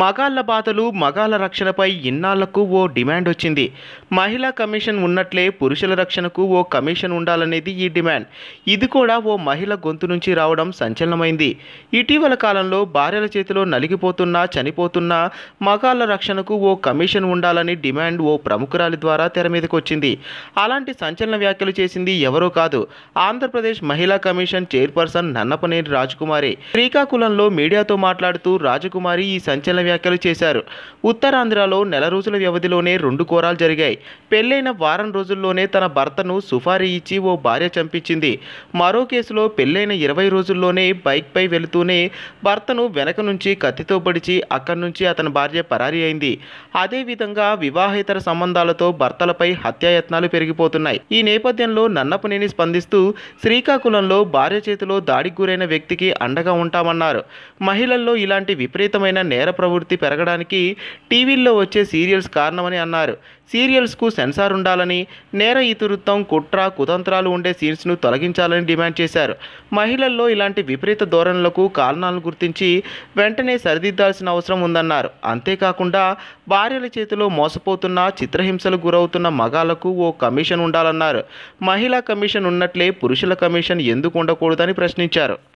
మగాళ్ల బాధలు మగాళ్ల రక్షణపై ఇన్నాళ్లకు ఓ డిమాండ్ వచ్చింది మహిళా కమిషన్ ఉన్నట్లే పురుషుల రక్షణకు ఓ కమిషన్ ఉండాలనేది ఈ డిమాండ్ ఇది కూడా ఓ మహిళ గొంతు నుంచి రావడం సంచలనమైంది ఇటీవల కాలంలో భార్యల చేతిలో నలిగిపోతున్నా చనిపోతున్నా మగాళ్ల రక్షణకు ఓ కమిషన్ ఉండాలని డిమాండ్ ఓ ప్రముఖురాలి ద్వారా తెర మీదకు వచ్చింది అలాంటి సంచలన వ్యాఖ్యలు చేసింది ఎవరో కాదు ఆంధ్రప్రదేశ్ మహిళా కమిషన్ చైర్పర్సన్ నన్నపనేని రాజకుమారి శ్రీకాకుళంలో మీడియాతో మాట్లాడుతూ రాజకుమారి ఈ సంచలన సంచలన వ్యాఖ్యలు చేశారు ఉత్తరాంధ్రలో నెల రోజుల వ్యవధిలోనే రెండు కోరాలు జరిగాయి పెళ్లైన వారం రోజుల్లోనే తన భర్తను సుఫారీ ఇచ్చి ఓ భార్య చంపించింది మరో కేసులో పెళ్లైన ఇరవై రోజుల్లోనే బైక్పై వెళుతూనే భర్తను వెనక నుంచి కత్తితో పడిచి అక్కడి నుంచి అతని భార్య పరారి అయింది అదేవిధంగా వివాహేతర సంబంధాలతో భర్తలపై హత్యాయత్నాలు పెరిగిపోతున్నాయి ఈ నేపథ్యంలో నన్నపనేని స్పందిస్తూ శ్రీకాకుళంలో భార్య చేతిలో దాడికి గురైన వ్యక్తికి అండగా ఉంటామన్నారు మహిళల్లో ఇలాంటి విపరీతమైన నేర ప్రవృత్తి పెరగడానికి టీవీల్లో వచ్చే సీరియల్స్ కారణమని అన్నారు సీరియల్స్కు సెన్సార్ ఉండాలని నేర ఇతివృత్తం కుట్ర కుతంత్రాలు ఉండే సీన్స్ను తొలగించాలని డిమాండ్ చేశారు మహిళల్లో ఇలాంటి విపరీత ధోరణులకు కారణాలను గుర్తించి వెంటనే సరిదిద్దాల్సిన అవసరం ఉందన్నారు అంతేకాకుండా భార్యల చేతిలో మోసపోతున్న చిత్రహింసలు గురవుతున్న మగాలకు ఓ కమిషన్ ఉండాలన్నారు మహిళా కమిషన్ ఉన్నట్లే పురుషుల కమిషన్ ఎందుకు ఉండకూడదని ప్రశ్నించారు